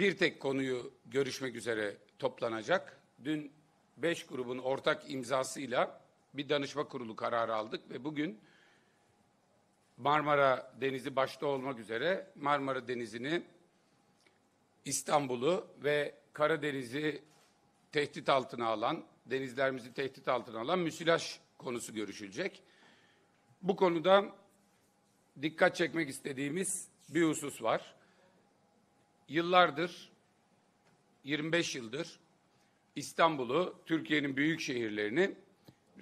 bir tek konuyu görüşmek üzere toplanacak. Dün beş grubun ortak imzasıyla bir danışma kurulu kararı aldık ve bugün Marmara Denizi başta olmak üzere Marmara Denizi'ni, İstanbul'u ve Karadeniz'i tehdit altına alan, denizlerimizi tehdit altına alan müsilaj konusu görüşülecek. Bu konuda dikkat çekmek istediğimiz bir husus var yıllardır 25 yıldır İstanbul'u, Türkiye'nin büyük şehirlerini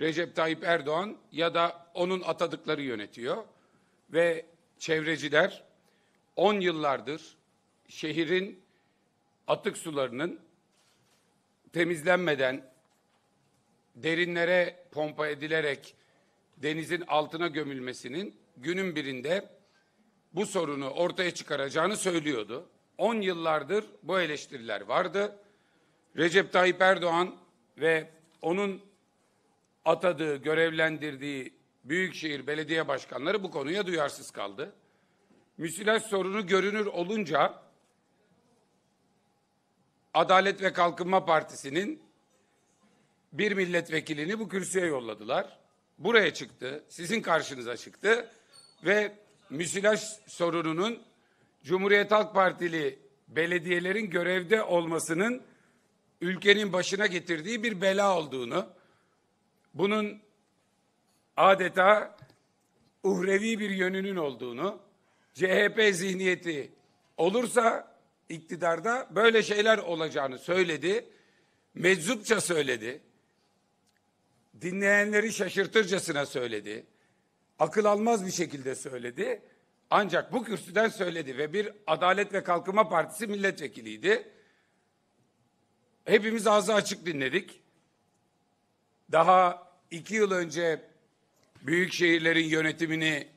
Recep Tayyip Erdoğan ya da onun atadıkları yönetiyor ve çevreciler 10 yıllardır şehrin atık sularının temizlenmeden derinlere pompa edilerek denizin altına gömülmesinin günün birinde bu sorunu ortaya çıkaracağını söylüyordu. 10 yıllardır bu eleştiriler vardı. Recep Tayyip Erdoğan ve onun atadığı, görevlendirdiği büyükşehir belediye başkanları bu konuya duyarsız kaldı. Müsilaj sorunu görünür olunca Adalet ve Kalkınma Partisi'nin bir milletvekilini bu kürsüye yolladılar. Buraya çıktı, sizin karşınıza çıktı ve müsilaj sorununun Cumhuriyet Halk Partili belediyelerin görevde olmasının ülkenin başına getirdiği bir bela olduğunu, bunun adeta uhrevi bir yönünün olduğunu, CHP zihniyeti olursa iktidarda böyle şeyler olacağını söyledi. Meczupça söyledi. Dinleyenleri şaşırtırcasına söyledi. Akıl almaz bir şekilde söyledi. Ancak bu kürsüden söyledi ve bir Adalet ve Kalkınma Partisi milletvekiliydi. Hepimiz ağzı açık dinledik. Daha iki yıl önce büyük şehirlerin yönetimini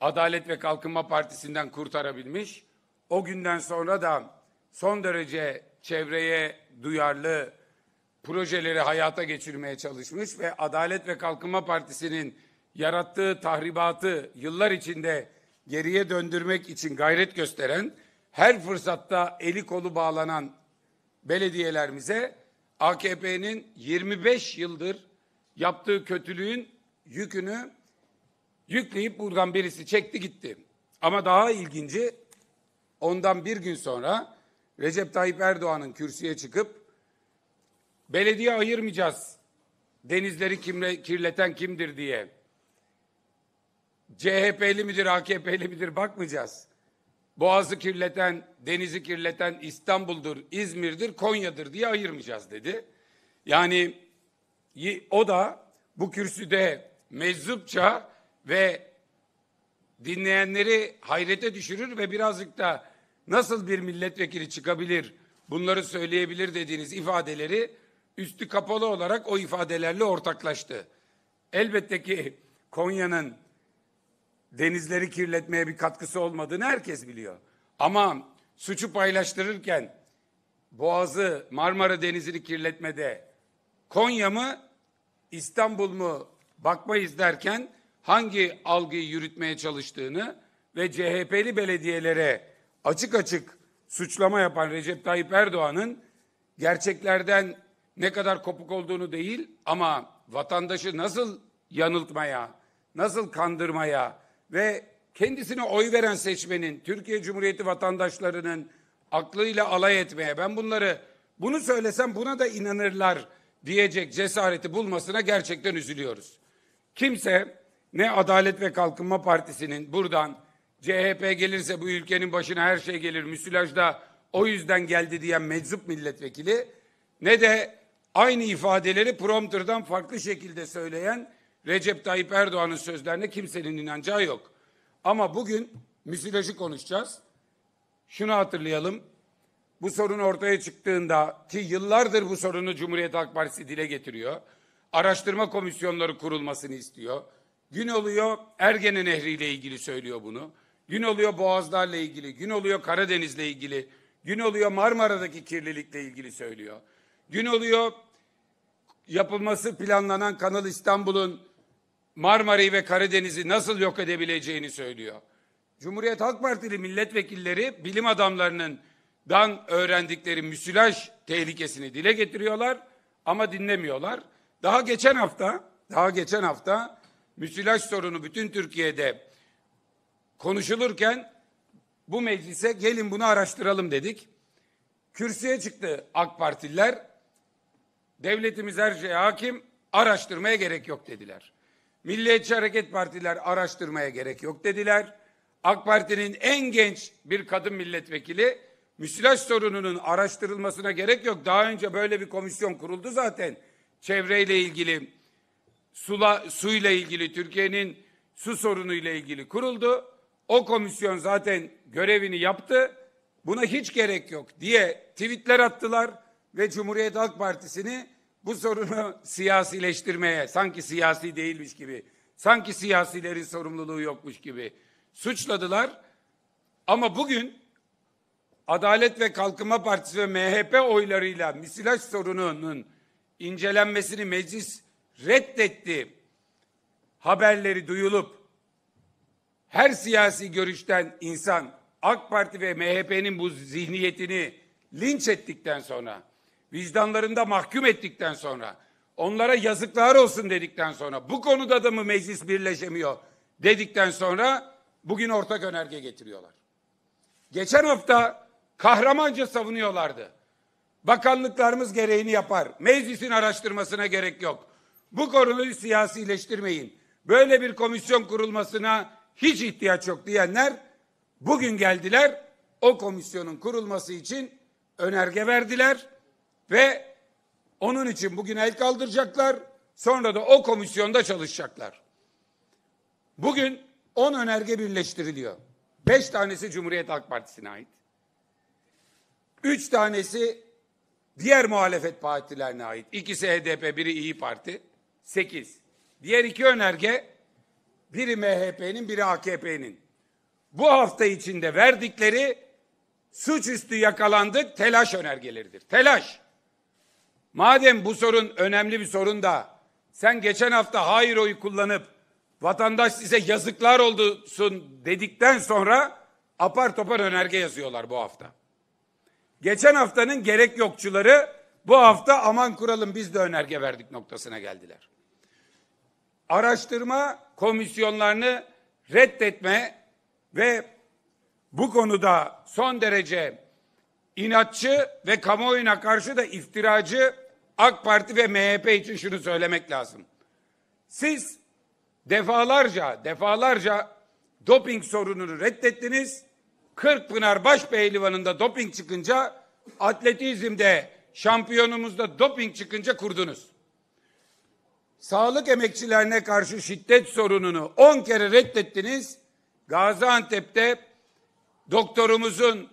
Adalet ve Kalkınma Partisi'nden kurtarabilmiş. O günden sonra da son derece çevreye duyarlı projeleri hayata geçirmeye çalışmış ve Adalet ve Kalkınma Partisi'nin yarattığı tahribatı yıllar içinde geriye döndürmek için gayret gösteren, her fırsatta eli kolu bağlanan belediyelerimize AKP'nin 25 yıldır yaptığı kötülüğün yükünü yükleyip buradan birisi çekti gitti. Ama daha ilginci ondan bir gün sonra Recep Tayyip Erdoğan'ın kürsüye çıkıp belediye ayırmayacağız denizleri kimle, kirleten kimdir diye CHP'li midir, AKP'li midir bakmayacağız. Boğazı kirleten, denizi kirleten İstanbul'dur, İzmir'dir, Konya'dır diye ayırmayacağız dedi. Yani o da bu kürsüde meczupça ve dinleyenleri hayrete düşürür ve birazcık da nasıl bir milletvekili çıkabilir, bunları söyleyebilir dediğiniz ifadeleri üstü kapalı olarak o ifadelerle ortaklaştı. Elbette ki Konya'nın denizleri kirletmeye bir katkısı olmadığını herkes biliyor. Ama suçu paylaştırırken Boğaz'ı, Marmara Denizi'ni kirletmede Konya mı, İstanbul mu bakmayız derken hangi algıyı yürütmeye çalıştığını ve CHP'li belediyelere açık açık suçlama yapan Recep Tayyip Erdoğan'ın gerçeklerden ne kadar kopuk olduğunu değil ama vatandaşı nasıl yanıltmaya, nasıl kandırmaya, ve kendisine oy veren seçmenin, Türkiye Cumhuriyeti vatandaşlarının aklıyla alay etmeye ben bunları bunu söylesem buna da inanırlar diyecek cesareti bulmasına gerçekten üzülüyoruz. Kimse ne Adalet ve Kalkınma Partisi'nin buradan CHP gelirse bu ülkenin başına her şey gelir müsilajda o yüzden geldi diyen meczup milletvekili ne de aynı ifadeleri prompterdan farklı şekilde söyleyen Recep Tayyip Erdoğan'ın sözlerine kimsenin inanacağı yok. Ama bugün müsilajı konuşacağız. Şunu hatırlayalım. Bu sorun ortaya çıktığında ki yıllardır bu sorunu Cumhuriyet Halk Partisi dile getiriyor. Araştırma komisyonları kurulmasını istiyor. Gün oluyor Ergene Nehri ile ilgili söylüyor bunu. Gün oluyor Boğazlarla ilgili, gün oluyor Karadeniz'le ilgili, gün oluyor Marmara'daki kirlilikle ilgili söylüyor. Gün oluyor yapılması planlanan Kanal İstanbul'un Marmara'yı ve Karadeniz'i nasıl yok edebileceğini söylüyor. Cumhuriyet Halk Partili milletvekilleri bilim adamlarının dan öğrendikleri müsilaj tehlikesini dile getiriyorlar ama dinlemiyorlar. Daha geçen hafta, daha geçen hafta müsilaj sorunu bütün Türkiye'de konuşulurken bu meclise gelin bunu araştıralım dedik. Kürsüye çıktı AK Partililer. Devletimiz her şeye hakim, araştırmaya gerek yok dediler. Milliyetçi Hareket Partiler araştırmaya gerek yok dediler. AK Parti'nin en genç bir kadın milletvekili müsilaj sorununun araştırılmasına gerek yok. Daha önce böyle bir komisyon kuruldu zaten. Çevreyle ilgili, sula, suyla ilgili, Türkiye'nin su sorunuyla ilgili kuruldu. O komisyon zaten görevini yaptı. Buna hiç gerek yok diye tweetler attılar ve Cumhuriyet Halk Partisi'ni bu sorunu siyasileştirmeye, sanki siyasi değilmiş gibi, sanki siyasilerin sorumluluğu yokmuş gibi suçladılar. Ama bugün Adalet ve Kalkınma Partisi ve MHP oylarıyla misilaj sorununun incelenmesini meclis reddetti. Haberleri duyulup her siyasi görüşten insan AK Parti ve MHP'nin bu zihniyetini linç ettikten sonra vicdanlarında mahkum ettikten sonra, onlara yazıklar olsun dedikten sonra, bu konuda da mı meclis birleşemiyor dedikten sonra bugün ortak önerge getiriyorlar. Geçen hafta kahramanca savunuyorlardı. Bakanlıklarımız gereğini yapar. Meclisin araştırmasına gerek yok. Bu konuyu siyasileştirmeyin. Böyle bir komisyon kurulmasına hiç ihtiyaç yok diyenler bugün geldiler o komisyonun kurulması için önerge verdiler. Ve onun için bugün el kaldıracaklar, sonra da o komisyonda çalışacaklar. Bugün 10 önerge birleştiriliyor. 5 tanesi Cumhuriyet Halk Partisi'ne ait. 3 tanesi diğer muhalefet partilerine ait. İkisi HDP, biri İyi Parti. 8. Diğer iki önerge biri MHP'nin, biri AKP'nin. Bu hafta içinde verdikleri suçüstü yakalandık telaş önergeleridir. Telaş. Madem bu sorun önemli bir sorun da sen geçen hafta hayır oyu kullanıp vatandaş size yazıklar olsun dedikten sonra apar topar önerge yazıyorlar bu hafta. Geçen haftanın gerek yokçuları bu hafta aman kuralım biz de önerge verdik noktasına geldiler. Araştırma komisyonlarını reddetme ve bu konuda son derece inatçı ve kamuoyuna karşı da iftiracı AK Parti ve MHP için şunu söylemek lazım. Siz defalarca defalarca doping sorununu reddettiniz. Kırkpınar baş pehlivanında doping çıkınca atletizmde şampiyonumuzda doping çıkınca kurdunuz. Sağlık emekçilerine karşı şiddet sorununu 10 kere reddettiniz. Gaziantep'te doktorumuzun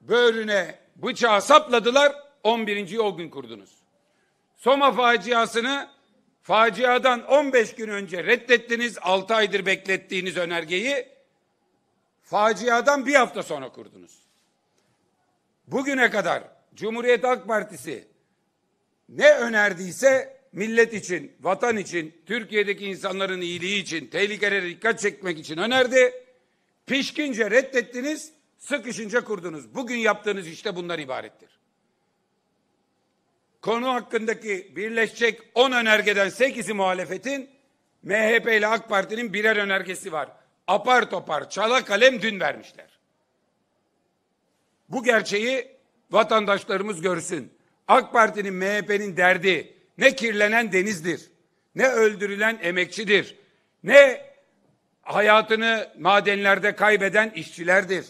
böğrüne bıçağı sapladılar 11. yol gün kurdunuz. Soma faciasını faciadan 15 gün önce reddettiniz 6 aydır beklettiğiniz önergeyi faciadan bir hafta sonra kurdunuz. Bugüne kadar Cumhuriyet Halk Partisi ne önerdiyse millet için, vatan için, Türkiye'deki insanların iyiliği için, tehlikelere dikkat çekmek için önerdi. Pişkince reddettiniz. Sıkışınca kurdunuz. Bugün yaptığınız işte bunlar ibarettir. Konu hakkındaki birleşecek 10 önergeden 8'i muhalefetin, MHP ile AK Parti'nin birer önergesi var. Apar topar çala kalem dün vermişler. Bu gerçeği vatandaşlarımız görsün. AK Parti'nin MHP'nin derdi ne kirlenen denizdir, ne öldürülen emekçidir, ne hayatını madenlerde kaybeden işçilerdir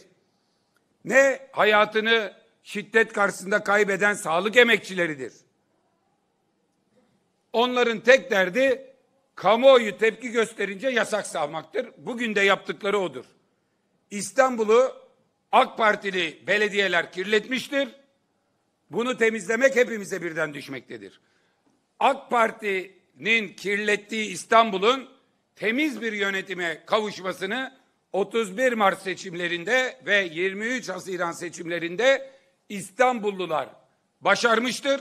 ne hayatını şiddet karşısında kaybeden sağlık emekçileridir. Onların tek derdi kamuoyu tepki gösterince yasak savmaktır. Bugün de yaptıkları odur. İstanbul'u AK Partili belediyeler kirletmiştir. Bunu temizlemek hepimize birden düşmektedir. AK Parti'nin kirlettiği İstanbul'un temiz bir yönetime kavuşmasını 31 Mart seçimlerinde ve 23 Haziran seçimlerinde İstanbullular başarmıştır.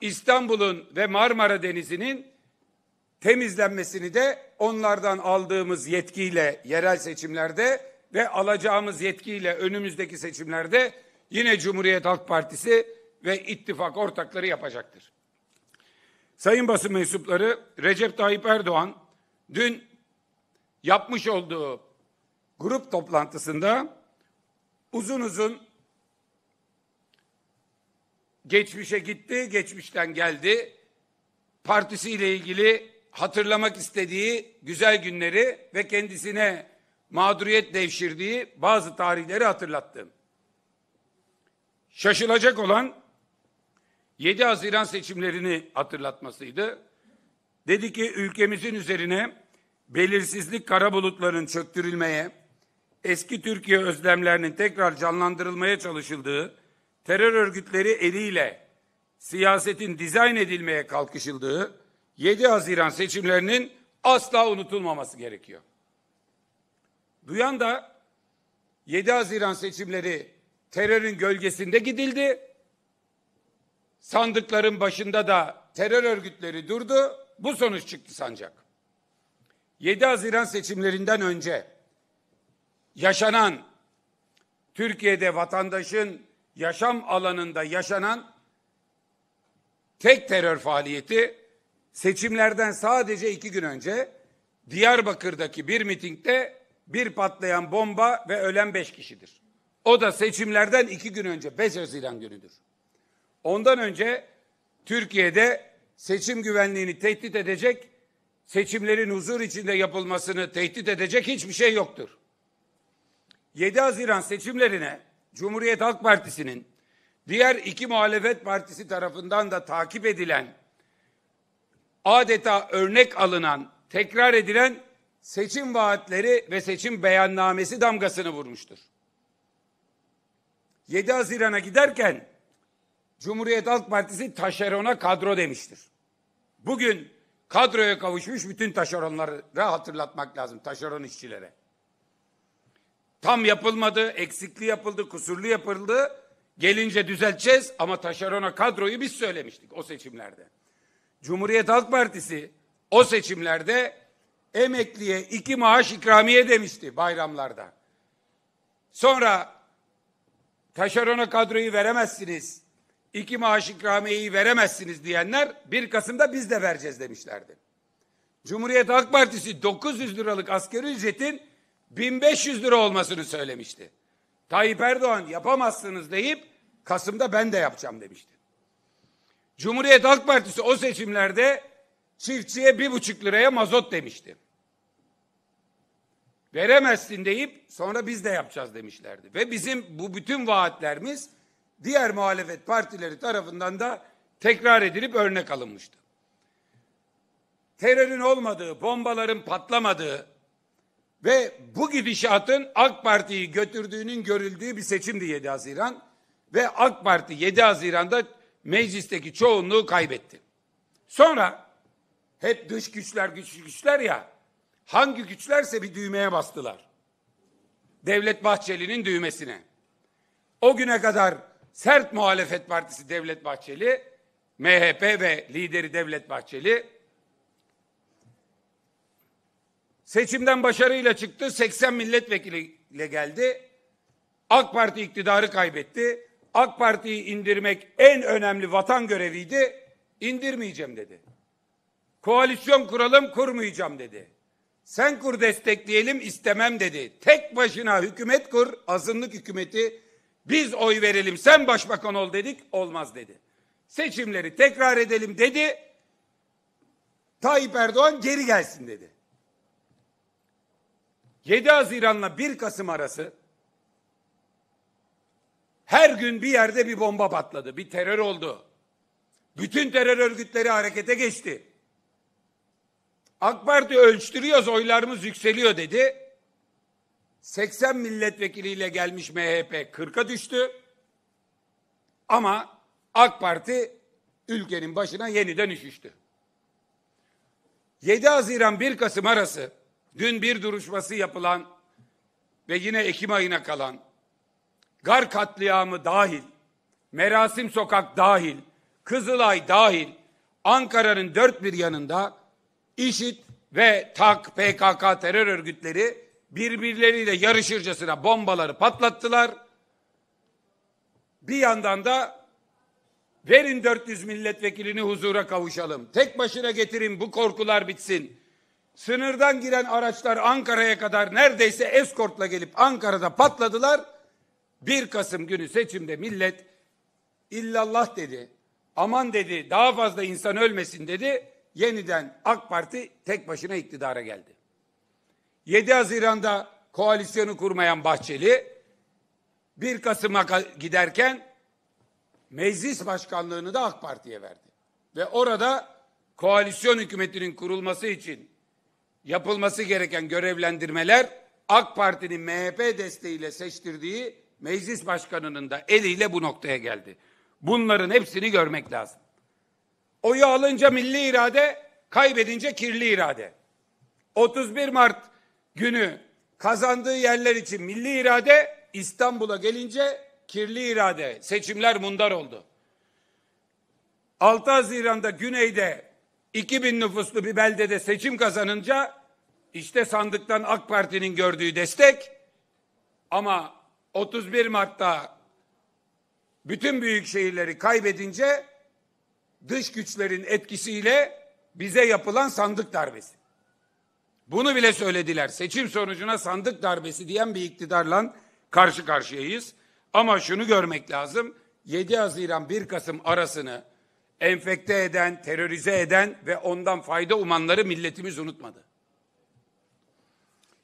İstanbul'un ve Marmara Denizi'nin temizlenmesini de onlardan aldığımız yetkiyle yerel seçimlerde ve alacağımız yetkiyle önümüzdeki seçimlerde yine Cumhuriyet Halk Partisi ve ittifak ortakları yapacaktır. Sayın basın mensupları Recep Tayyip Erdoğan dün yapmış olduğu grup toplantısında uzun uzun geçmişe gitti, geçmişten geldi. Partisiyle ilgili hatırlamak istediği güzel günleri ve kendisine mağduriyet devşirdiği bazı tarihleri hatırlattı. Şaşılacak olan 7 Haziran seçimlerini hatırlatmasıydı. Dedi ki ülkemizin üzerine belirsizlik kara bulutlarının çöktürülmeye, eski Türkiye özlemlerinin tekrar canlandırılmaya çalışıldığı, terör örgütleri eliyle siyasetin dizayn edilmeye kalkışıldığı 7 Haziran seçimlerinin asla unutulmaması gerekiyor. Duyan da 7 Haziran seçimleri terörün gölgesinde gidildi. Sandıkların başında da terör örgütleri durdu. Bu sonuç çıktı sancak. 7 Haziran seçimlerinden önce yaşanan Türkiye'de vatandaşın yaşam alanında yaşanan tek terör faaliyeti seçimlerden sadece iki gün önce Diyarbakır'daki bir mitingde bir patlayan bomba ve ölen beş kişidir. O da seçimlerden iki gün önce 5 Haziran günüdür. Ondan önce Türkiye'de seçim güvenliğini tehdit edecek seçimlerin huzur içinde yapılmasını tehdit edecek hiçbir şey yoktur. 7 Haziran seçimlerine Cumhuriyet Halk Partisi'nin diğer iki muhalefet partisi tarafından da takip edilen adeta örnek alınan, tekrar edilen seçim vaatleri ve seçim beyannamesi damgasını vurmuştur. 7 Haziran'a giderken Cumhuriyet Halk Partisi taşerona kadro demiştir. Bugün kadroya kavuşmuş bütün taşeronlara hatırlatmak lazım, taşeron işçilere. Tam yapılmadı, eksikli yapıldı, kusurlu yapıldı. Gelince düzelteceğiz ama taşerona kadroyu biz söylemiştik o seçimlerde. Cumhuriyet Halk Partisi o seçimlerde emekliye iki maaş ikramiye demişti bayramlarda. Sonra taşerona kadroyu veremezsiniz iki maaş ikramiyeyi veremezsiniz diyenler 1 Kasım'da biz de vereceğiz demişlerdi. Cumhuriyet Halk Partisi 900 liralık askeri ücretin 1500 lira olmasını söylemişti. Tayyip Erdoğan yapamazsınız deyip Kasım'da ben de yapacağım demişti. Cumhuriyet Halk Partisi o seçimlerde çiftçiye bir buçuk liraya mazot demişti. Veremezsin deyip sonra biz de yapacağız demişlerdi. Ve bizim bu bütün vaatlerimiz diğer muhalefet partileri tarafından da tekrar edilip örnek alınmıştı. Terörün olmadığı, bombaların patlamadığı ve bu gidişatın AK Parti'yi götürdüğünün görüldüğü bir seçimdi 7 Haziran ve AK Parti 7 Haziran'da meclisteki çoğunluğu kaybetti. Sonra hep dış güçler güç güçler ya hangi güçlerse bir düğmeye bastılar. Devlet Bahçeli'nin düğmesine. O güne kadar sert muhalefet partisi Devlet Bahçeli, MHP ve lideri Devlet Bahçeli seçimden başarıyla çıktı. 80 milletvekiliyle geldi. AK Parti iktidarı kaybetti. AK Parti'yi indirmek en önemli vatan göreviydi. İndirmeyeceğim dedi. Koalisyon kuralım kurmayacağım dedi. Sen kur destekleyelim istemem dedi. Tek başına hükümet kur, azınlık hükümeti biz oy verelim sen başbakan ol dedik olmaz dedi. Seçimleri tekrar edelim dedi. Tayyip Erdoğan geri gelsin dedi. 7 Haziran'la 1 Kasım arası her gün bir yerde bir bomba patladı, bir terör oldu. Bütün terör örgütleri harekete geçti. AK Parti ölçtürüyoruz, oylarımız yükseliyor dedi. 80 milletvekiliyle gelmiş MHP 40'a düştü. Ama AK Parti ülkenin başına yeniden üşüştü. 7 Haziran 1 Kasım arası dün bir duruşması yapılan ve yine Ekim ayına kalan Gar katliamı dahil, Merasim Sokak dahil, Kızılay dahil Ankara'nın dört bir yanında IŞİD ve TAK, PKK terör örgütleri birbirleriyle yarışırcasına bombaları patlattılar. Bir yandan da verin 400 milletvekilini huzura kavuşalım. Tek başına getirin bu korkular bitsin. Sınırdan giren araçlar Ankara'ya kadar neredeyse eskortla gelip Ankara'da patladılar. 1 Kasım günü seçimde millet illallah dedi. Aman dedi daha fazla insan ölmesin dedi. Yeniden AK Parti tek başına iktidara geldi. 7 Haziran'da koalisyonu kurmayan Bahçeli 1 Kasım'a giderken meclis başkanlığını da AK Parti'ye verdi. Ve orada koalisyon hükümetinin kurulması için yapılması gereken görevlendirmeler AK Parti'nin MHP desteğiyle seçtirdiği meclis başkanının da eliyle bu noktaya geldi. Bunların hepsini görmek lazım. Oyu alınca milli irade, kaybedince kirli irade. 31 Mart günü kazandığı yerler için milli irade İstanbul'a gelince kirli irade. Seçimler mundar oldu. 6 Haziran'da güneyde 2000 nüfuslu bir beldede seçim kazanınca işte sandıktan AK Parti'nin gördüğü destek ama 31 Mart'ta bütün büyük şehirleri kaybedince dış güçlerin etkisiyle bize yapılan sandık darbesi. Bunu bile söylediler. Seçim sonucuna sandık darbesi diyen bir iktidarla karşı karşıyayız. Ama şunu görmek lazım. 7 Haziran 1 Kasım arasını enfekte eden, terörize eden ve ondan fayda umanları milletimiz unutmadı.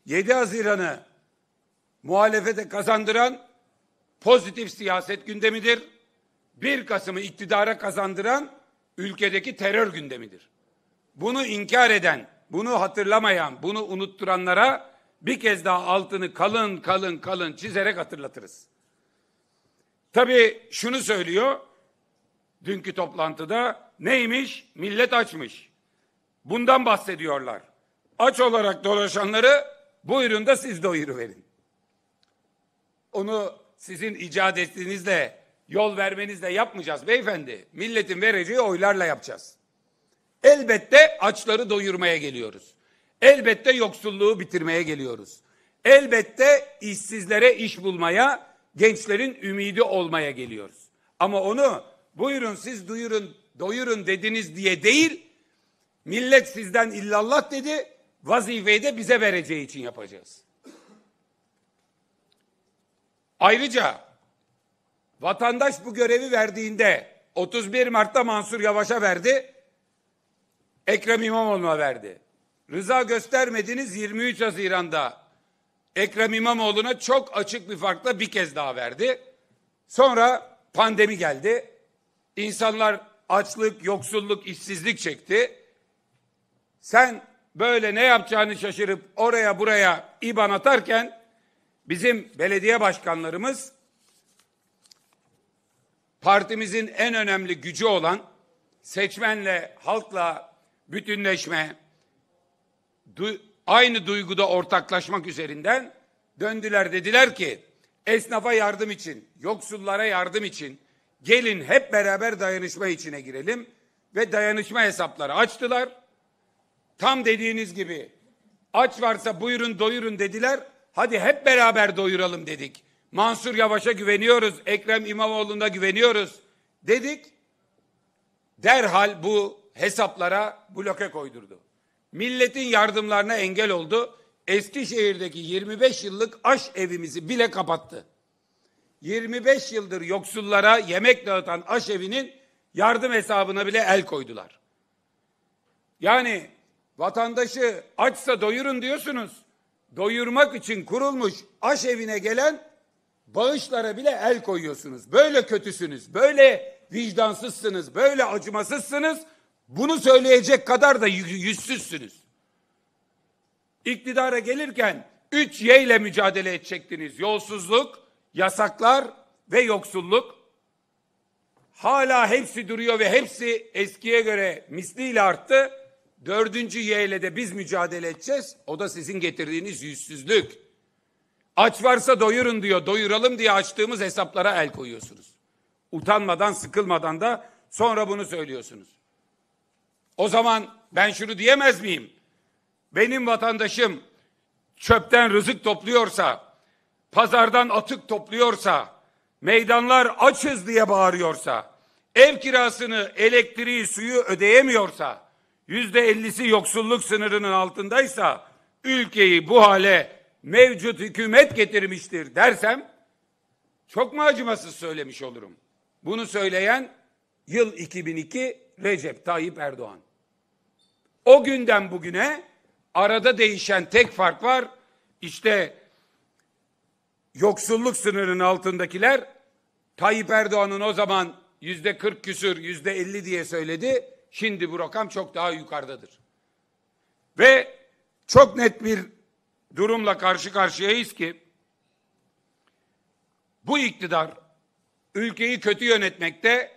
7 Haziran'ı muhalefete kazandıran pozitif siyaset gündemidir. 1 Kasım'ı iktidara kazandıran ülkedeki terör gündemidir. Bunu inkar eden bunu hatırlamayan, bunu unutturanlara bir kez daha altını kalın kalın kalın çizerek hatırlatırız. Tabii şunu söylüyor, dünkü toplantıda neymiş? Millet açmış. Bundan bahsediyorlar. Aç olarak dolaşanları buyurun da siz doyuruverin. Onu sizin icat ettiğinizle, yol vermenizle yapmayacağız beyefendi. Milletin vereceği oylarla yapacağız. Elbette açları doyurmaya geliyoruz. Elbette yoksulluğu bitirmeye geliyoruz. Elbette işsizlere iş bulmaya, gençlerin ümidi olmaya geliyoruz. Ama onu buyurun siz duyurun, doyurun dediniz diye değil, millet sizden illallah dedi, vazifeyi de bize vereceği için yapacağız. Ayrıca vatandaş bu görevi verdiğinde 31 Mart'ta Mansur Yavaş'a verdi. Ekrem İmamoğlu'na verdi. Rıza göstermediniz 23 Haziran'da Ekrem İmamoğlu'na çok açık bir farkla bir kez daha verdi. Sonra pandemi geldi. İnsanlar açlık, yoksulluk, işsizlik çekti. Sen böyle ne yapacağını şaşırıp oraya buraya iban atarken bizim belediye başkanlarımız partimizin en önemli gücü olan seçmenle, halkla bütünleşme, du aynı duyguda ortaklaşmak üzerinden döndüler dediler ki esnafa yardım için, yoksullara yardım için gelin hep beraber dayanışma içine girelim ve dayanışma hesapları açtılar. Tam dediğiniz gibi aç varsa buyurun doyurun dediler. Hadi hep beraber doyuralım dedik. Mansur Yavaş'a güveniyoruz, Ekrem İmamoğlu'na güveniyoruz dedik. Derhal bu hesaplara bloke koydurdu. Milletin yardımlarına engel oldu. Eskişehir'deki 25 yıllık aş evimizi bile kapattı. 25 yıldır yoksullara yemek dağıtan aş evinin yardım hesabına bile el koydular. Yani vatandaşı açsa doyurun diyorsunuz. Doyurmak için kurulmuş aş evine gelen bağışlara bile el koyuyorsunuz. Böyle kötüsünüz, böyle vicdansızsınız, böyle acımasızsınız. Bunu söyleyecek kadar da yüzsüzsünüz. İktidara gelirken üç Y ile mücadele edecektiniz. Yolsuzluk, yasaklar ve yoksulluk. Hala hepsi duruyor ve hepsi eskiye göre misliyle arttı. Dördüncü Y ile de biz mücadele edeceğiz. O da sizin getirdiğiniz yüzsüzlük. Aç varsa doyurun diyor. Doyuralım diye açtığımız hesaplara el koyuyorsunuz. Utanmadan, sıkılmadan da sonra bunu söylüyorsunuz. O zaman ben şunu diyemez miyim? Benim vatandaşım çöpten rızık topluyorsa, pazardan atık topluyorsa, meydanlar açız diye bağırıyorsa, ev kirasını, elektriği, suyu ödeyemiyorsa, yüzde ellisi yoksulluk sınırının altındaysa, ülkeyi bu hale mevcut hükümet getirmiştir dersem, çok mu acımasız söylemiş olurum? Bunu söyleyen yıl 2002 Recep Tayyip Erdoğan. O günden bugüne arada değişen tek fark var. İşte yoksulluk sınırının altındakiler Tayyip Erdoğan'ın o zaman yüzde kırk küsür yüzde elli diye söyledi. Şimdi bu rakam çok daha yukarıdadır. Ve çok net bir durumla karşı karşıyayız ki bu iktidar ülkeyi kötü yönetmekte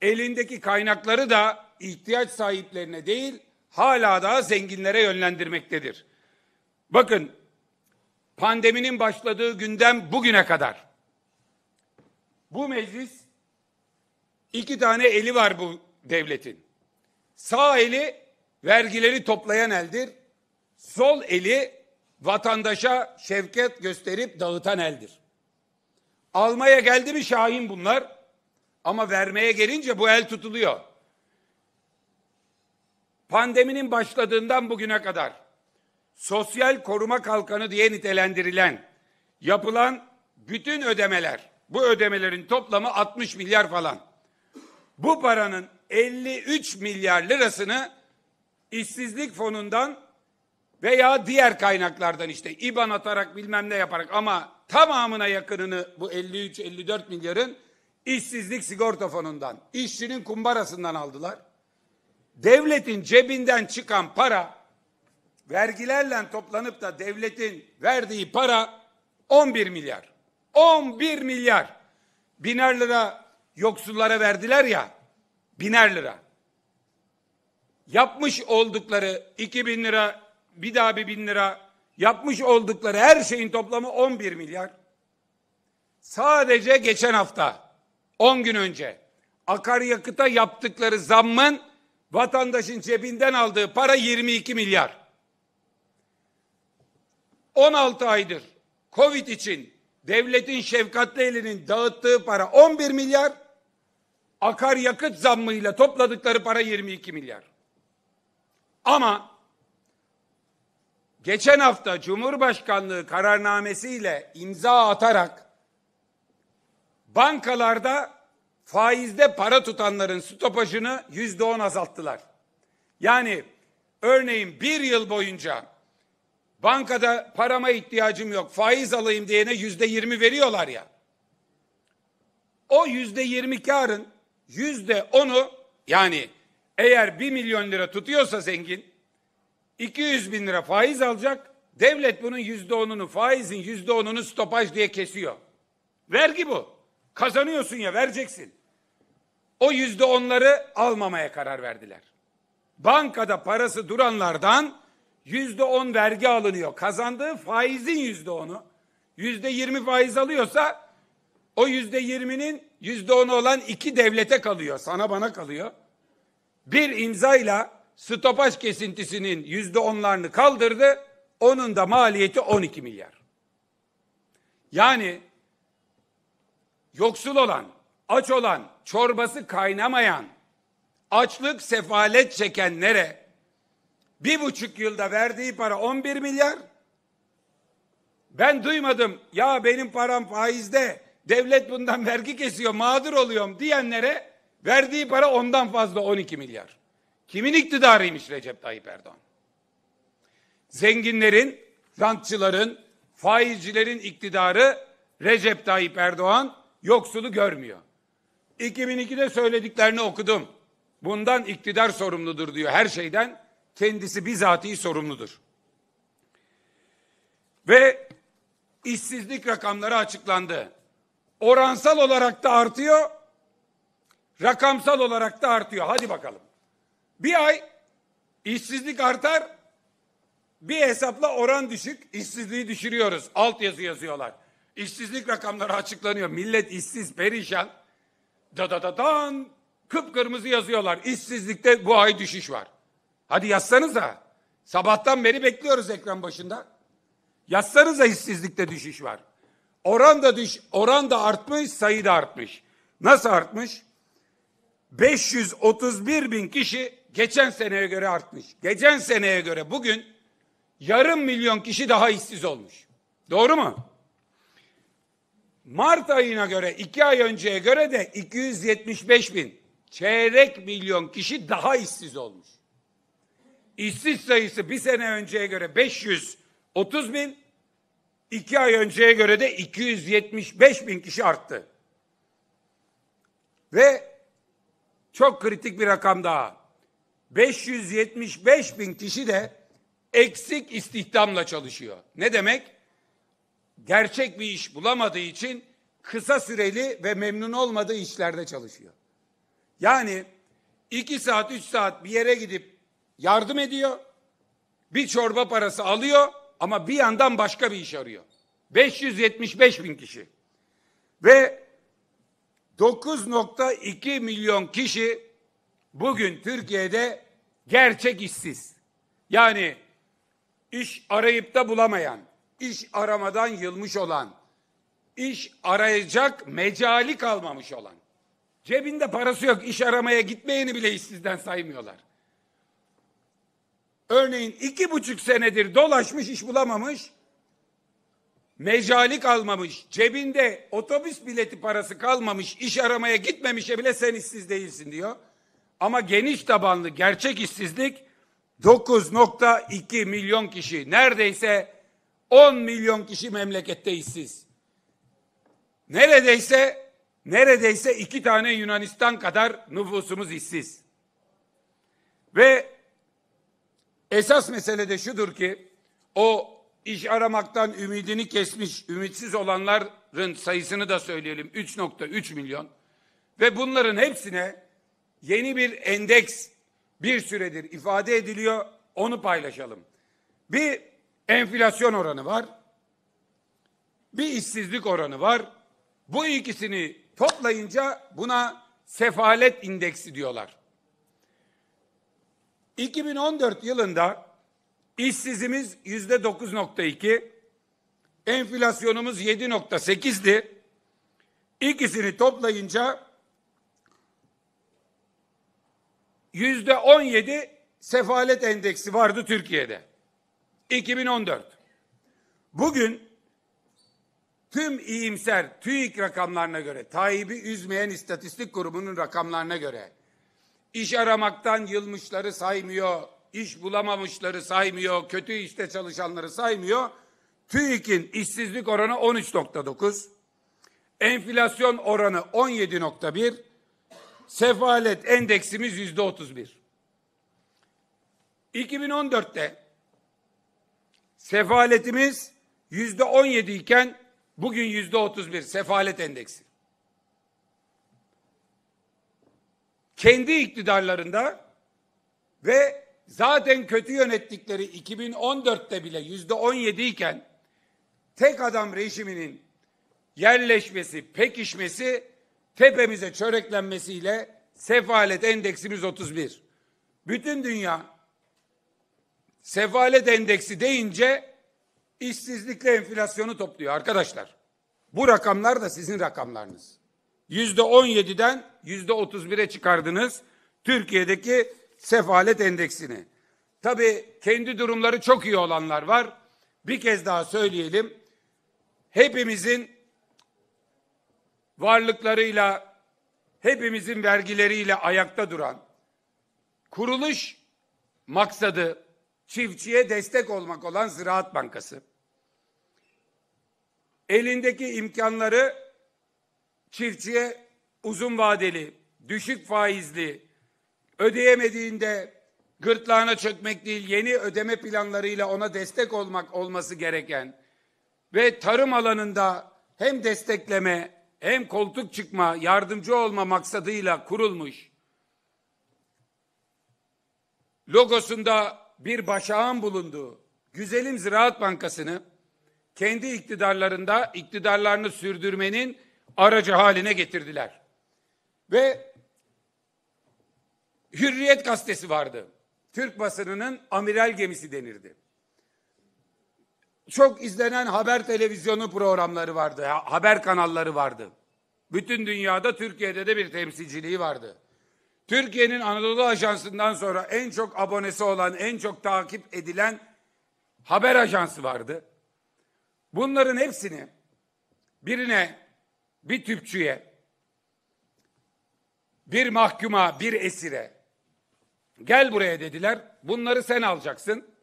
elindeki kaynakları da ihtiyaç sahiplerine değil hala daha zenginlere yönlendirmektedir. Bakın pandeminin başladığı günden bugüne kadar bu meclis iki tane eli var bu devletin. Sağ eli vergileri toplayan eldir. Sol eli vatandaşa şefket gösterip dağıtan eldir. Almaya geldi mi Şahin bunlar ama vermeye gelince bu el tutuluyor pandeminin başladığından bugüne kadar sosyal koruma kalkanı diye nitelendirilen yapılan bütün ödemeler, bu ödemelerin toplamı 60 milyar falan. Bu paranın 53 milyar lirasını işsizlik fonundan veya diğer kaynaklardan işte IBAN atarak bilmem ne yaparak ama tamamına yakınını bu 53-54 milyarın işsizlik sigorta fonundan, işçinin kumbarasından aldılar devletin cebinden çıkan para vergilerle toplanıp da devletin verdiği para 11 milyar. 11 milyar. Biner lira yoksullara verdiler ya. Biner lira. Yapmış oldukları 2000 lira bir daha bir bin lira yapmış oldukları her şeyin toplamı 11 milyar. Sadece geçen hafta 10 gün önce akaryakıta yaptıkları zammın Vatandaşın cebinden aldığı para 22 milyar. 16 aydır Covid için devletin şefkatli elinin dağıttığı para 11 milyar, akaryakıt zammıyla topladıkları para 22 milyar. Ama geçen hafta Cumhurbaşkanlığı kararnamesiyle imza atarak bankalarda faizde para tutanların stopajını yüzde on azalttılar. Yani örneğin bir yıl boyunca bankada parama ihtiyacım yok faiz alayım diyene yüzde yirmi veriyorlar ya. O yüzde yirmi karın yüzde onu yani eğer bir milyon lira tutuyorsa zengin 200 bin lira faiz alacak devlet bunun yüzde onunu faizin yüzde onunu stopaj diye kesiyor. Vergi bu. Kazanıyorsun ya vereceksin. O yüzde onları almamaya karar verdiler. Bankada parası duranlardan yüzde on vergi alınıyor. Kazandığı faizin yüzde onu. Yüzde yirmi faiz alıyorsa o yüzde yirminin yüzde onu olan iki devlete kalıyor. Sana bana kalıyor. Bir imzayla stopaj kesintisinin yüzde onlarını kaldırdı. Onun da maliyeti on iki milyar. Yani yoksul olan, aç olan, çorbası kaynamayan, açlık sefalet çekenlere bir buçuk yılda verdiği para 11 milyar. Ben duymadım ya benim param faizde devlet bundan vergi kesiyor mağdur oluyorum diyenlere verdiği para ondan fazla 12 milyar. Kimin iktidarıymış Recep Tayyip Erdoğan? Zenginlerin, rantçıların, faizcilerin iktidarı Recep Tayyip Erdoğan yoksulu görmüyor. 2002'de söylediklerini okudum. Bundan iktidar sorumludur diyor. Her şeyden kendisi bizatihi sorumludur. Ve işsizlik rakamları açıklandı. Oransal olarak da artıyor, rakamsal olarak da artıyor. Hadi bakalım. Bir ay işsizlik artar, bir hesapla oran düşük, işsizliği düşürüyoruz. Alt yazı yazıyorlar. İşsizlik rakamları açıklanıyor. Millet işsiz, perişan da da da dan kıpkırmızı yazıyorlar. İşsizlikte bu ay düşüş var. Hadi yazsanıza. Sabahtan beri bekliyoruz ekran başında. Yazsanıza işsizlikte düşüş var. Oran da düş, oran da artmış, sayı da artmış. Nasıl artmış? 531 bin kişi geçen seneye göre artmış. Geçen seneye göre bugün yarım milyon kişi daha işsiz olmuş. Doğru mu? Mart ayına göre iki ay önceye göre de 275 bin çeyrek milyon kişi daha işsiz olmuş. İşsiz sayısı bir sene önceye göre 530 bin, iki ay önceye göre de 275 bin kişi arttı. Ve çok kritik bir rakam daha. 575 bin kişi de eksik istihdamla çalışıyor. Ne demek? gerçek bir iş bulamadığı için kısa süreli ve memnun olmadığı işlerde çalışıyor. Yani iki saat, üç saat bir yere gidip yardım ediyor, bir çorba parası alıyor ama bir yandan başka bir iş arıyor. 575 bin kişi. Ve 9.2 milyon kişi bugün Türkiye'de gerçek işsiz. Yani iş arayıp da bulamayan, iş aramadan yılmış olan, iş arayacak mecali kalmamış olan, cebinde parası yok iş aramaya gitmeyeni bile işsizden saymıyorlar. Örneğin iki buçuk senedir dolaşmış iş bulamamış, mecali kalmamış, cebinde otobüs bileti parası kalmamış, iş aramaya gitmemişe bile sen işsiz değilsin diyor. Ama geniş tabanlı gerçek işsizlik 9.2 milyon kişi neredeyse 10 milyon kişi memlekette işsiz. Neredeyse neredeyse iki tane Yunanistan kadar nüfusumuz işsiz. Ve esas mesele de şudur ki o iş aramaktan ümidini kesmiş, ümitsiz olanların sayısını da söyleyelim 3.3 milyon ve bunların hepsine yeni bir endeks bir süredir ifade ediliyor. Onu paylaşalım. Bir enflasyon oranı var. Bir işsizlik oranı var. Bu ikisini toplayınca buna sefalet indeksi diyorlar. 2014 yılında işsizimiz yüzde 9.2, enflasyonumuz 7.8'di. İkisini toplayınca yüzde 17 sefalet endeksi vardı Türkiye'de. 2014. Bugün tüm iyimser TÜİK rakamlarına göre, Tayyip'i üzmeyen istatistik kurumunun rakamlarına göre iş aramaktan yılmışları saymıyor, iş bulamamışları saymıyor, kötü işte çalışanları saymıyor. TÜİK'in işsizlik oranı 13.9, enflasyon oranı 17.1, sefalet endeksimiz yüzde 31. 2014'te Sefaletimiz yüzde on yedi iken bugün yüzde otuz bir sefalet endeksi. Kendi iktidarlarında ve zaten kötü yönettikleri 2014'te bile yüzde on yedi iken tek adam rejiminin yerleşmesi, pekişmesi, tepemize çöreklenmesiyle sefalet endeksimiz 31. Bütün dünya sefalet endeksi deyince işsizlikle enflasyonu topluyor arkadaşlar. Bu rakamlar da sizin rakamlarınız. Yüzde on yediden yüzde otuz bire çıkardınız Türkiye'deki sefalet endeksini. Tabii kendi durumları çok iyi olanlar var. Bir kez daha söyleyelim. Hepimizin varlıklarıyla, hepimizin vergileriyle ayakta duran kuruluş maksadı çiftçiye destek olmak olan Ziraat Bankası elindeki imkanları çiftçiye uzun vadeli, düşük faizli, ödeyemediğinde gırtlağına çökmek değil, yeni ödeme planlarıyla ona destek olmak olması gereken ve tarım alanında hem destekleme hem koltuk çıkma, yardımcı olma maksadıyla kurulmuş. Logosunda bir başağın bulunduğu güzelim Ziraat Bankası'nı kendi iktidarlarında iktidarlarını sürdürmenin aracı haline getirdiler. Ve Hürriyet gazetesi vardı. Türk basınının amiral gemisi denirdi. Çok izlenen haber televizyonu programları vardı, haber kanalları vardı. Bütün dünyada Türkiye'de de bir temsilciliği vardı. Türkiye'nin Anadolu Ajansı'ndan sonra en çok abonesi olan, en çok takip edilen haber ajansı vardı. Bunların hepsini birine, bir tüpçüye, bir mahkuma, bir esire gel buraya dediler. Bunları sen alacaksın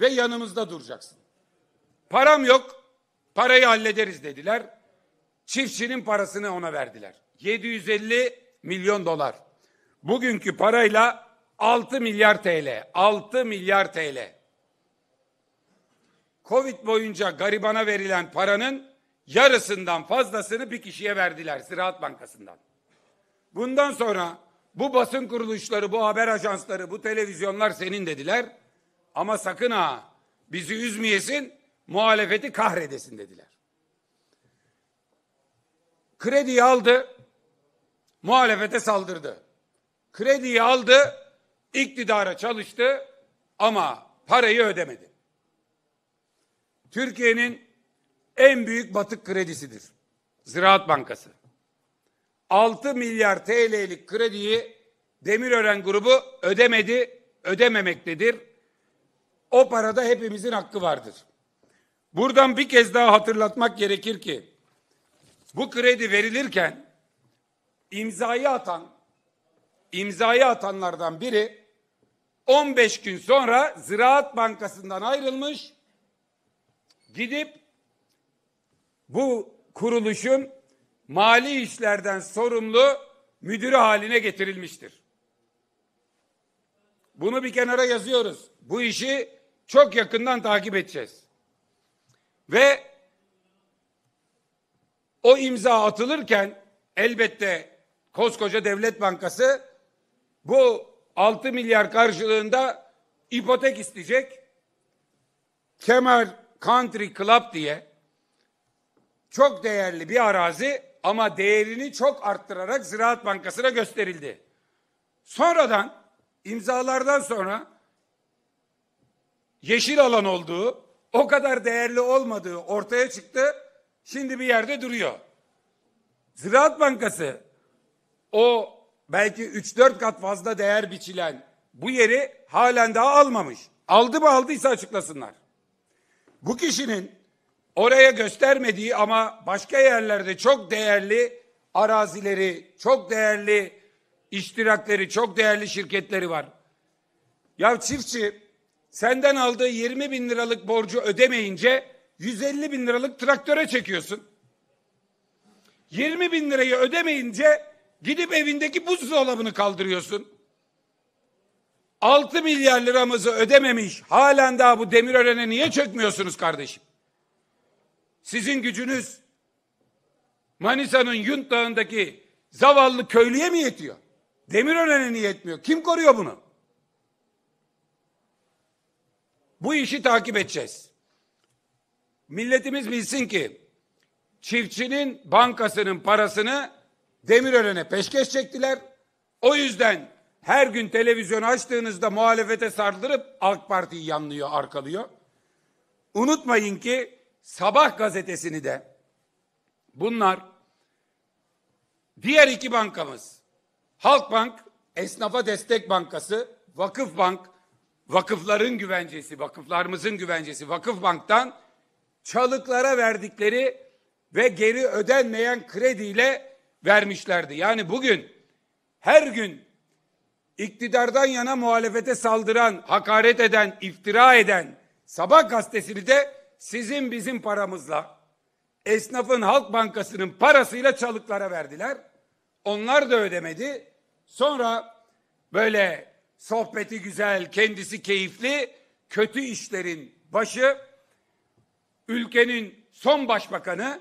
ve yanımızda duracaksın. Param yok, parayı hallederiz dediler. Çiftçinin parasını ona verdiler. 750 milyon dolar. Bugünkü parayla 6 milyar TL. 6 milyar TL. Covid boyunca garibana verilen paranın yarısından fazlasını bir kişiye verdiler Ziraat Bankası'ndan. Bundan sonra bu basın kuruluşları, bu haber ajansları, bu televizyonlar senin dediler. Ama sakın ha bizi üzmeyesin, muhalefeti kahredesin dediler. Krediyi aldı, muhalefete saldırdı. Krediyi aldı, iktidara çalıştı ama parayı ödemedi. Türkiye'nin en büyük batık kredisidir. Ziraat Bankası. 6 milyar TL'lik krediyi Demirören grubu ödemedi, ödememektedir. O parada hepimizin hakkı vardır. Buradan bir kez daha hatırlatmak gerekir ki bu kredi verilirken imzayı atan imzayı atanlardan biri 15 gün sonra Ziraat Bankası'ndan ayrılmış gidip bu kuruluşun mali işlerden sorumlu müdürü haline getirilmiştir. Bunu bir kenara yazıyoruz. Bu işi çok yakından takip edeceğiz. Ve o imza atılırken elbette koskoca Devlet Bankası bu 6 milyar karşılığında ipotek isteyecek. Kemer Country Club diye çok değerli bir arazi ama değerini çok arttırarak Ziraat Bankası'na gösterildi. Sonradan imzalardan sonra yeşil alan olduğu, o kadar değerli olmadığı ortaya çıktı. Şimdi bir yerde duruyor. Ziraat Bankası o belki 3-4 kat fazla değer biçilen bu yeri halen daha almamış. Aldı mı aldıysa açıklasınlar. Bu kişinin oraya göstermediği ama başka yerlerde çok değerli arazileri, çok değerli iştirakleri, çok değerli şirketleri var. Ya çiftçi senden aldığı 20 bin liralık borcu ödemeyince 150 bin liralık traktöre çekiyorsun. 20 bin lirayı ödemeyince Gidip evindeki buzdolabını kaldırıyorsun. 6 milyar liramızı ödememiş. Halen daha bu Demirören'e niye çökmüyorsunuz kardeşim? Sizin gücünüz Manisa'nın Yunt Dağı'ndaki zavallı köylüye mi yetiyor? Demirören'e niye yetmiyor? Kim koruyor bunu? Bu işi takip edeceğiz. Milletimiz bilsin ki çiftçinin bankasının parasını Demirören'e peşkeş çektiler. O yüzden her gün televizyonu açtığınızda muhalefete sardırıp AK Parti'yi yanlıyor, arkalıyor. Unutmayın ki Sabah gazetesini de bunlar diğer iki bankamız Halkbank, Esnafa Destek Bankası, Vakıfbank, vakıfların güvencesi, vakıflarımızın güvencesi Vakıfbank'tan çalıklara verdikleri ve geri ödenmeyen krediyle vermişlerdi. Yani bugün her gün iktidardan yana muhalefete saldıran, hakaret eden, iftira eden Sabah gazetesini de sizin bizim paramızla, esnafın Halk Bankası'nın parasıyla çalıklara verdiler. Onlar da ödemedi. Sonra böyle sohbeti güzel, kendisi keyifli, kötü işlerin başı ülkenin son başbakanı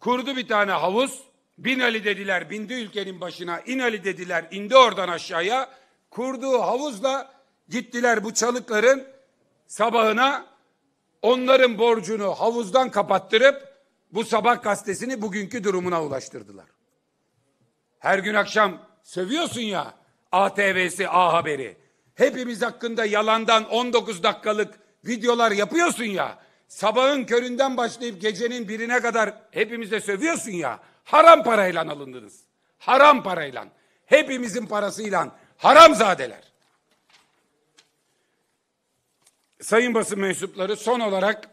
kurdu bir tane havuz. Bin Ali dediler, bindi ülkenin başına. İn Ali dediler, indi oradan aşağıya. Kurduğu havuzla gittiler bu çalıkların sabahına. Onların borcunu havuzdan kapattırıp bu sabah gazetesini bugünkü durumuna ulaştırdılar. Her gün akşam sövüyorsun ya ATV'si, A Haberi. Hepimiz hakkında yalandan 19 dakikalık videolar yapıyorsun ya. Sabahın köründen başlayıp gecenin birine kadar hepimize sövüyorsun ya haram parayla alındınız. Haram parayla. Hepimizin parasıyla haram haramzadeler. Sayın basın mensupları son olarak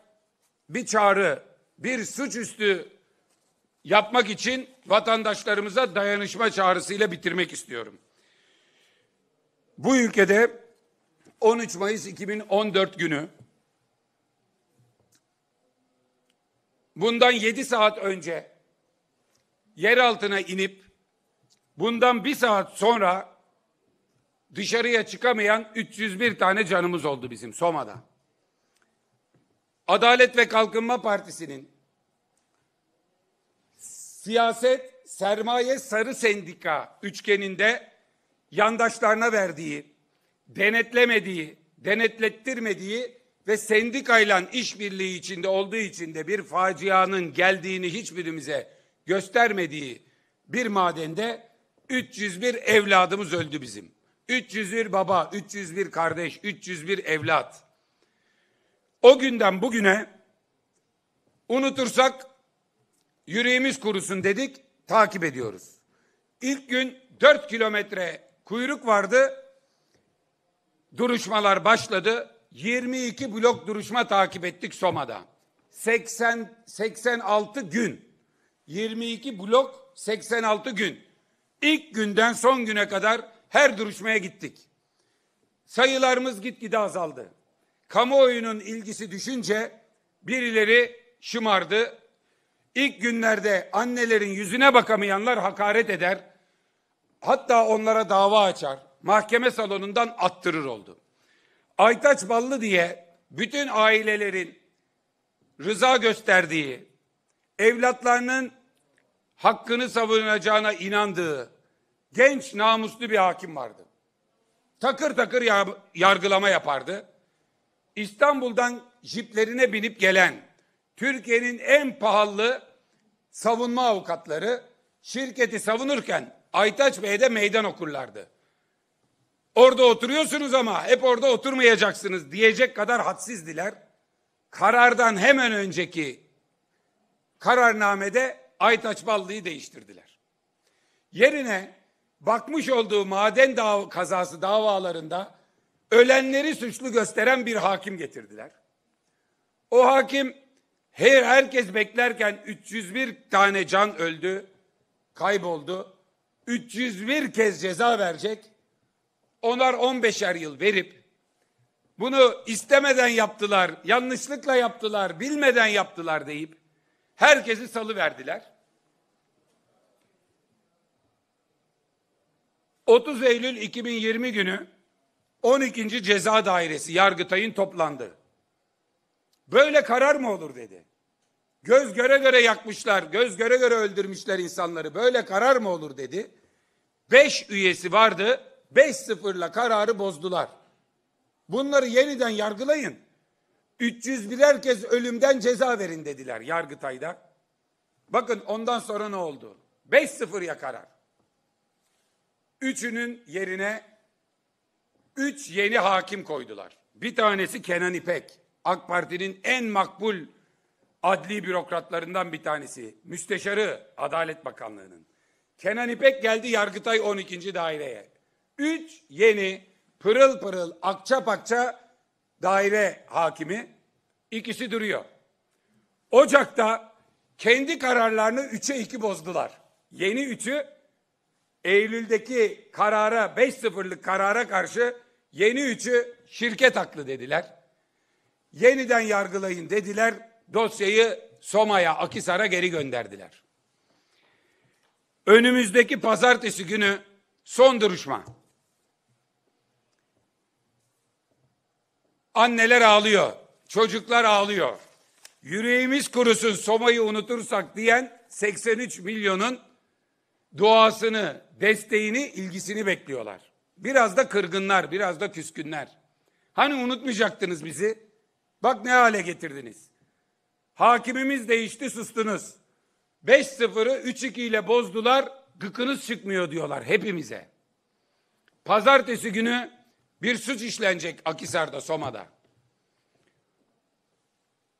bir çağrı, bir suçüstü yapmak için vatandaşlarımıza dayanışma çağrısıyla bitirmek istiyorum. Bu ülkede 13 Mayıs 2014 günü bundan 7 saat önce yer altına inip bundan bir saat sonra dışarıya çıkamayan 301 tane canımız oldu bizim Soma'da. Adalet ve Kalkınma Partisi'nin siyaset, sermaye, sarı sendika üçgeninde yandaşlarına verdiği, denetlemediği, denetlettirmediği ve sendikayla işbirliği içinde olduğu için de bir facianın geldiğini hiçbirimize göstermediği bir madende 301 evladımız öldü bizim. 301 baba, 301 kardeş, 301 evlat. O günden bugüne unutursak yüreğimiz kurusun dedik, takip ediyoruz. İlk gün 4 kilometre kuyruk vardı. Duruşmalar başladı. 22 blok duruşma takip ettik Soma'da. 80 86 gün 22 blok 86 gün. İlk günden son güne kadar her duruşmaya gittik. Sayılarımız gitgide azaldı. Kamuoyunun ilgisi düşünce birileri şımardı. İlk günlerde annelerin yüzüne bakamayanlar hakaret eder. Hatta onlara dava açar. Mahkeme salonundan attırır oldu. Aytaç Ballı diye bütün ailelerin rıza gösterdiği, evlatlarının hakkını savunacağına inandığı genç namuslu bir hakim vardı. Takır takır yargılama yapardı. İstanbul'dan jiplerine binip gelen Türkiye'nin en pahalı savunma avukatları şirketi savunurken Aytaç Bey'e de meydan okurlardı. Orada oturuyorsunuz ama hep orada oturmayacaksınız diyecek kadar hadsizdiler. Karardan hemen önceki kararnamede Aytaç Ballı'yı değiştirdiler. Yerine bakmış olduğu maden dav kazası davalarında ölenleri suçlu gösteren bir hakim getirdiler. O hakim her herkes beklerken 301 tane can öldü, kayboldu. 301 kez ceza verecek. Onlar 15'er yıl verip bunu istemeden yaptılar, yanlışlıkla yaptılar, bilmeden yaptılar deyip Herkesi salı verdiler. 30 Eylül 2020 günü 12. Ceza Dairesi Yargıtay'ın toplandı. Böyle karar mı olur dedi. Göz göre göre yakmışlar, göz göre göre öldürmüşler insanları. Böyle karar mı olur dedi. 5 üyesi vardı. 5 sıfırla kararı bozdular. Bunları yeniden yargılayın. 301'er kez ölümden ceza verin dediler Yargıtay'da. Bakın ondan sonra ne oldu? 5-0'ya karar. Üçünün yerine üç yeni hakim koydular. Bir tanesi Kenan İpek. AK Parti'nin en makbul adli bürokratlarından bir tanesi. Müsteşarı Adalet Bakanlığı'nın. Kenan İpek geldi Yargıtay 12. daireye. Üç yeni pırıl pırıl akça pakça daire hakimi, ikisi duruyor. Ocak'ta kendi kararlarını 3'e 2 bozdular. Yeni 3'ü Eylül'deki karara 5-0'lık karara karşı yeni 3'ü şirket haklı dediler. Yeniden yargılayın dediler. Dosyayı Soma'ya, Akisar'a geri gönderdiler. Önümüzdeki pazartesi günü son duruşma. Anneler ağlıyor. Çocuklar ağlıyor. Yüreğimiz kurusun Soma'yı unutursak diyen 83 milyonun duasını, desteğini, ilgisini bekliyorlar. Biraz da kırgınlar, biraz da küskünler. Hani unutmayacaktınız bizi? Bak ne hale getirdiniz. Hakimimiz değişti sustunuz. 5-0'ı 3-2 ile bozdular, gıkınız çıkmıyor diyorlar hepimize. Pazartesi günü bir suç işlenecek Akisar'da, Soma'da.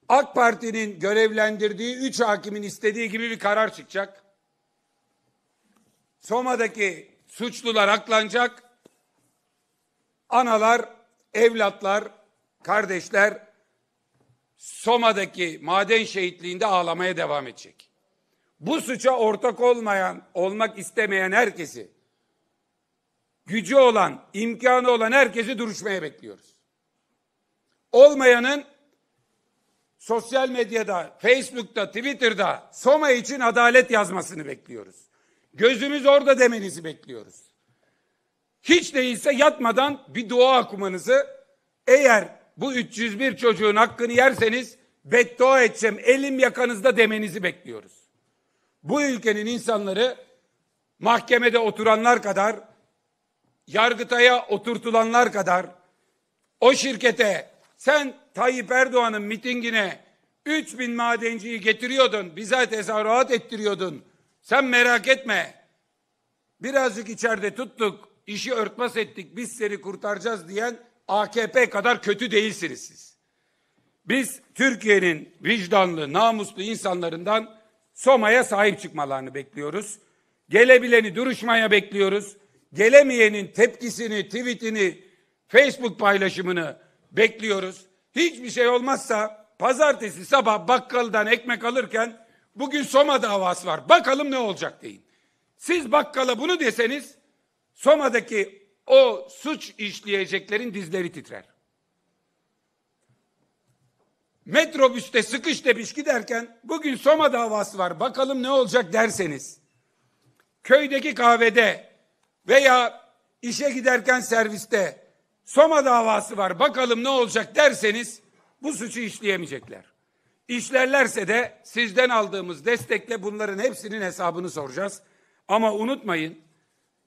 AK Parti'nin görevlendirdiği üç hakimin istediği gibi bir karar çıkacak. Soma'daki suçlular aklanacak. Analar, evlatlar, kardeşler Soma'daki maden şehitliğinde ağlamaya devam edecek. Bu suça ortak olmayan, olmak istemeyen herkesi gücü olan, imkanı olan herkesi duruşmaya bekliyoruz. Olmayanın sosyal medyada, Facebook'ta, Twitter'da Soma için adalet yazmasını bekliyoruz. Gözümüz orada demenizi bekliyoruz. Hiç değilse yatmadan bir dua okumanızı eğer bu 301 çocuğun hakkını yerseniz beddua edeceğim elim yakanızda demenizi bekliyoruz. Bu ülkenin insanları mahkemede oturanlar kadar Yargıtay'a oturtulanlar kadar o şirkete sen Tayyip Erdoğan'ın mitingine 3 bin madenciyi getiriyordun, bize tezahürat ettiriyordun. Sen merak etme. Birazcık içeride tuttuk, işi örtbas ettik, biz seni kurtaracağız diyen AKP kadar kötü değilsiniz siz. Biz Türkiye'nin vicdanlı, namuslu insanlarından Soma'ya sahip çıkmalarını bekliyoruz. Gelebileni duruşmaya bekliyoruz gelemeyenin tepkisini, tweetini, Facebook paylaşımını bekliyoruz. Hiçbir şey olmazsa pazartesi sabah bakkaldan ekmek alırken bugün Soma davası var. Bakalım ne olacak deyin. Siz bakkala bunu deseniz Soma'daki o suç işleyeceklerin dizleri titrer. Metrobüste sıkış tepiş giderken bugün Soma davası var bakalım ne olacak derseniz köydeki kahvede veya işe giderken serviste Soma davası var bakalım ne olacak derseniz bu suçu işleyemeyecekler. İşlerlerse de sizden aldığımız destekle bunların hepsinin hesabını soracağız. Ama unutmayın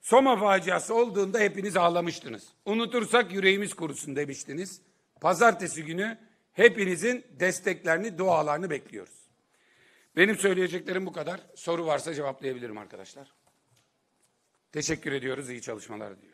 Soma faciası olduğunda hepiniz ağlamıştınız. Unutursak yüreğimiz kurusun demiştiniz. Pazartesi günü hepinizin desteklerini, dualarını bekliyoruz. Benim söyleyeceklerim bu kadar. Soru varsa cevaplayabilirim arkadaşlar. Teşekkür ediyoruz. İyi çalışmalar diliyorum.